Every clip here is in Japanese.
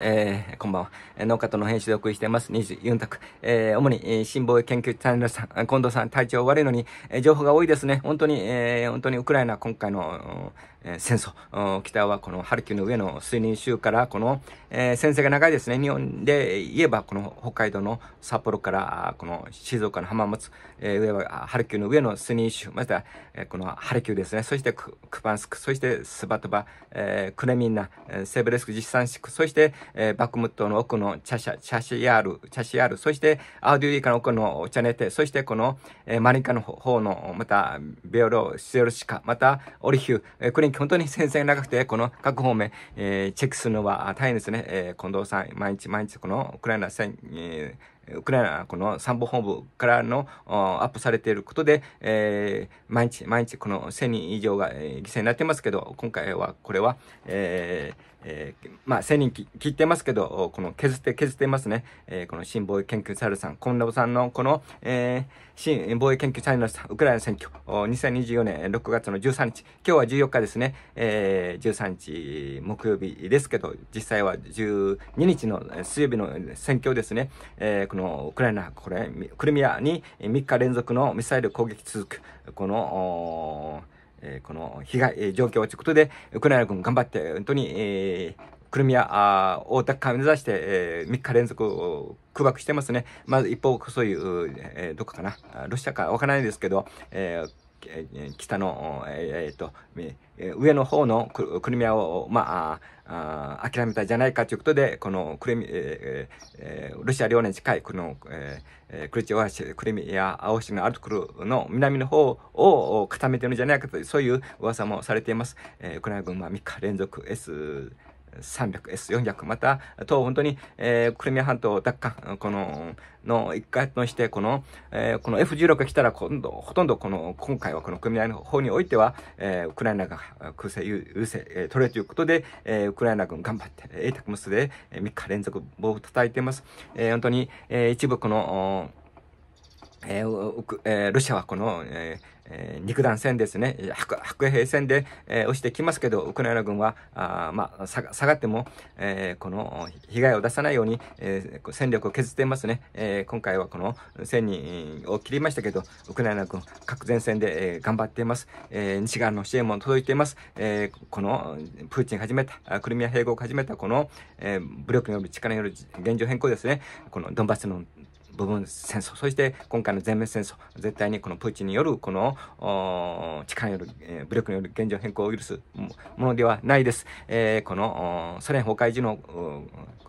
えー、こんばんは。農家との編集でお送りしています。西ユンタク。えー、主に、新防衛研究チャンネルさん、近藤さん、体調悪いのに、えー、情報が多いですね。本当に、えー、本当にウクライナ今回の、えー、戦争。北はこのハルキューの上の水林州から、この、えー、戦線が長いですね。日本で言えば、この北海道の札幌から、この静岡の浜松、えー、上はハルキューの上の水林州、また、えー、このハルキューですね。そしてク、クパンスク、そしてスバトバ、えー、クレミンナ、セーブレスク、実産シク、そして、えー、バクムットの奥のチャシャ、チャシヤール、チャシヤール、そしてアウディリカの奥のチャネテ、そしてこの、えー、マリンカの方の、また、ベオロ、シエルシカ、また、オリヒュ、えー、これに本当に戦線長くて、この各方面、えー、チェックするのは大変ですね。えー、近藤さん、毎日毎日このウクライナ戦、えーウクライナ、この参謀本部からのアップされていることで、えー、毎日、毎日この1000人以上が、えー、犠牲になってますけど、今回は、これは、えーえー、まあ、1000人切ってますけど、この削って削ってますね。えー、この新防衛研究サルさん、ラボさんのこの、えー、新防衛研究サルのウクライナ選挙、2024年6月の13日、今日は14日ですね、えー、13日木曜日ですけど、実際は12日の水曜日の選挙ですね、えー、こののウクライナ、これ、クリミアに3日連続のミサイル攻撃続く、この、えー、この被害、状況ということで、ウクライナ軍頑張って、本当に、えー、クリミアあを奪還を目指して、えー、3日連続空爆してますね。まず一方、そういう、えー、どこかな、ロシアかわからないですけど、えー北の、えー、っと、上の方のクリミアを、まあ、あ諦めたじゃないかということで、このクリミ、えーロシア領内に近い、この、えー、クリチオアシ、クリミア、青シのアルクルの南の方を固めているんじゃないかという、そういう噂もされています。えー、ウクライナ軍は3日連続 S、300S、400、また、と、本当に、えー、クリミア半島奪還、この、の一回として、この、えー、この F16 が来たら、今度、ほとんどこの、今回はこのクリミアの方においては、えー、ウクライナが空勢優勢、えー、取れということで、えー、ウクライナ軍頑張って、エイタクムスで3日連続棒を叩いています。えー、本当に、えー、一部この、えーえー、ロシアはこの、えーえー、肉弾戦ですね、白白兵戦で、えー、落ちてきますけど、ウクライナ軍は、あまあ、下が下がっても、えー、この被害を出さないように、えー、戦力を削っていますね、えー。今回はこの1000人を切りましたけど、ウクライナ軍、各前線で、えー、頑張っています、えー。西側の支援も届いています。えー、このプーチン始めた、クリミア併合を始めたこの、えー、武力による力による現状変更ですね、このドンバスの部分戦争、そして今回の全面戦争、絶対にこのプーチンによるこの力による、えー、武力による現状変更を許すものではないです。えー、このソ連崩壊時の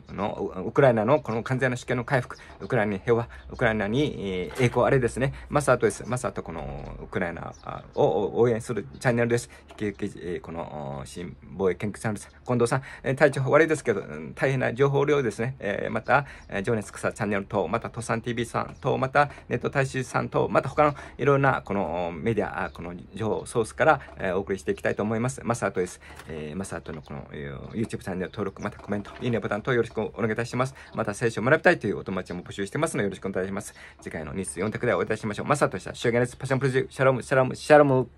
のウクライナのこの完全な主権の回復、ウクライナに平和、ウクライナに、えー、栄光あれですね、まさとです。まさとこのウクライナを応援するチャンネルです。引き受け、えー、この新防衛研究チャンネル近藤さん、えー、体調悪いですけど、大変な情報量ですね、えー、また、情熱草チャンネルと、また登山ン TV さんと、またネット大衆さんと、また他のいろんなこのメディア、この情報ソースからお送りしていきたいと思います。マサートです。えー、マサートのこの YouTube チャンネル登録、またコメント、いいねボタンとよろしくお願いいたします。また聖書を学びたいというお友達も募集してますのでよろしくお願いします。次回のニュース4択でお会いいたしましょう。マサートでした。終言です。パッションプロジシャロム、シャロム、シャロム。